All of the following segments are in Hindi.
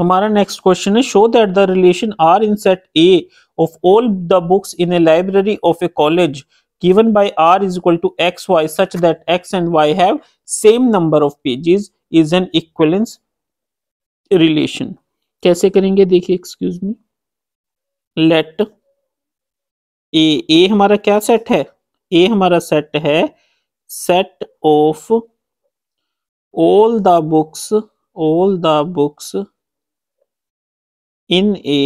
हमारा नेक्स्ट क्वेश्चन है show that the relation R in set A of all the books in a library of a college by R is equal to x y such that x and y have same number of pages is an equivalence relation कैसे करेंगे देखिए एक्सक्यूज मी लेट ए ए हमारा क्या सेट है ए हमारा सेट है set of all the books all the books in a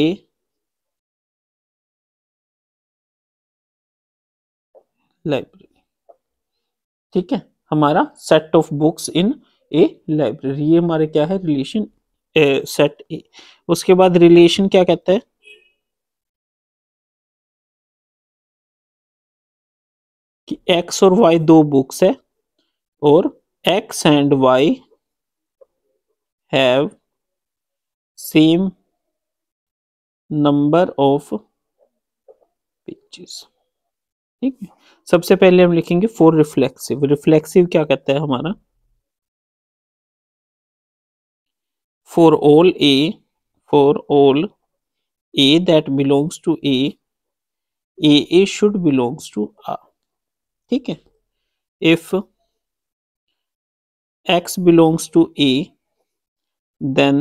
library ठीक है हमारा set of books in a library ये हमारे क्या है रिलेशन ए, सेट ए उसके बाद रिलेशन क्या कहता है कि एक्स और वाई दो बुक्स है और x and y have same number of pages ठीक है सबसे पहले हम लिखेंगे फोर रिफ्लेक्सिव रिफ्लेक्सिव क्या कहता है हमारा for all a for all a that belongs to a a a should belongs to R ठीक है if x belongs to a then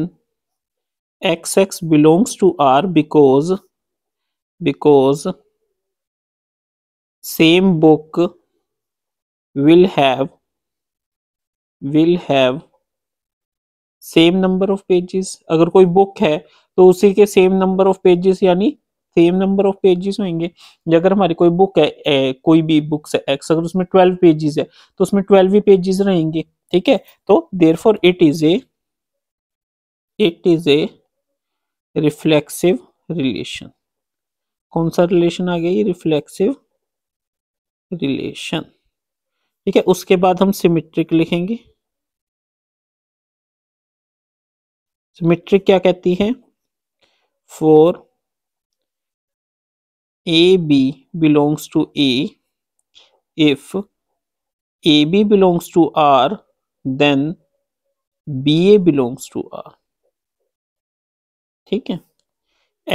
x x belongs to r because because same book will have will have same number of pages अगर कोई बुक है तो उसी के सेम नंबर ऑफ पेजेस यानी सेम नंबर ऑफ पेजेस होंगे अगर हमारी कोई बुक है ए, कोई भी बुक्स है एक्स अगर उसमें ट्वेल्व पेजेस है तो उसमें ट्वेल्व ही पेजेस रहेंगे ठीक है तो therefore it is a it is a reflexive relation कौन सा रिलेशन आ गया ये रिफ्लेक्सिव रिलेशन ठीक है उसके बाद हम सिमेट्रिक लिखेंगे सिमेट्रिक क्या कहती है for a b belongs to a if a b belongs to R then b a belongs to R ठीक है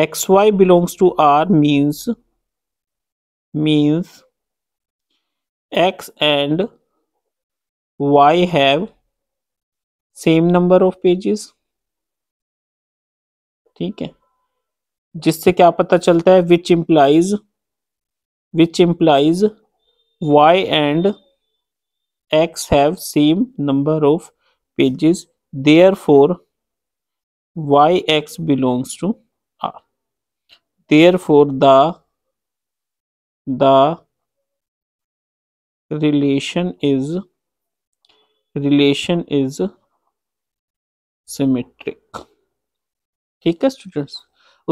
x y belongs to R means means x and y have same number of pages ठीक है जिससे क्या पता चलता है which implies which implies y and x have same number of pages therefore y x belongs to r therefore the the relation is relation is symmetric ठीक है स्टूडेंट्स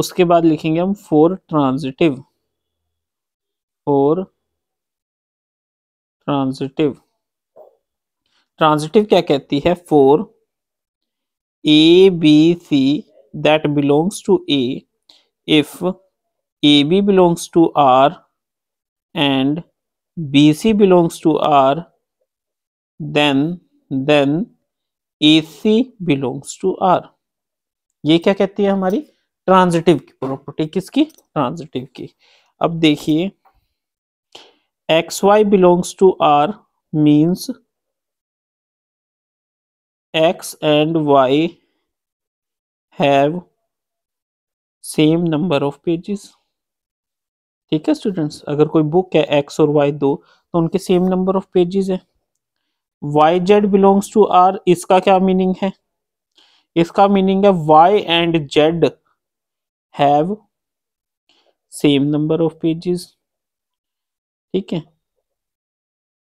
उसके बाद लिखेंगे हम for transitive for transitive transitive क्या कहती है for a b c that belongs to a if ab belongs to r and bc belongs to r then then ac belongs to r ये क्या कहती है हमारी ट्रांजिटिव की प्रॉपर्टी किसकी ट्रांजिटिव की अब देखिए x y belongs to R means x and y have same number of pages ठीक है स्टूडेंट्स अगर कोई बुक है एक्स और वाई दो तो उनके सेम नंबर ऑफ पेजेस है y z belongs to R इसका क्या मीनिंग है इसका मीनिंग है y and z have same number of pages ठीक है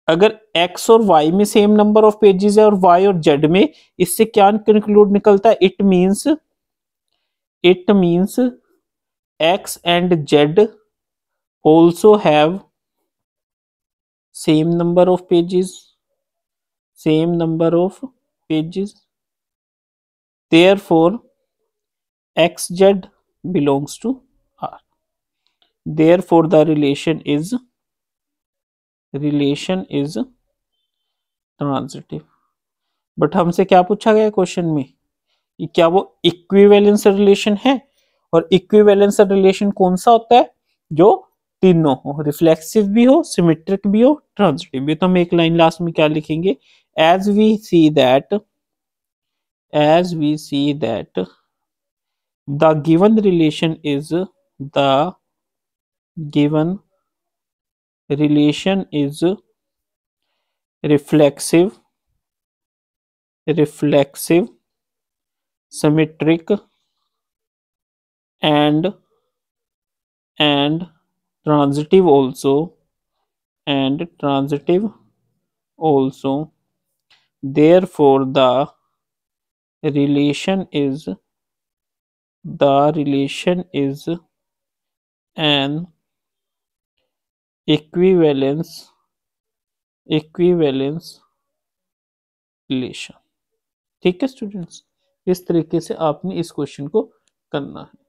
अगर एक्स और वाई में सेम नंबर ऑफ पेजेस है और वाई और जेड में इससे क्या कंक्लूड निकलता है it means it means x and z also have same number of pages same number of pages therefore x z belongs to R therefore the relation is relation is transitive but हमसे क्या पूछा गया क्वेश्चन में कि क्या वो इक्विवेलेंस रिलेशन है और इक्विवेलेंस रिलेशन कौन सा होता है जो तीनों हो रिफ्लेक्सिव भी हो सिमेट्रिक भी हो ट्रांजिटिव भी तो हम एक लाइन लास्ट में क्या लिखेंगे as we see that as we see that the given relation is the given relation is reflexive reflexive symmetric and and transitive also and transitive also therefore the relation is the relation is an equivalence equivalence relation ठीक है स्टूडेंट्स इस तरीके से आपने इस क्वेश्चन को करना है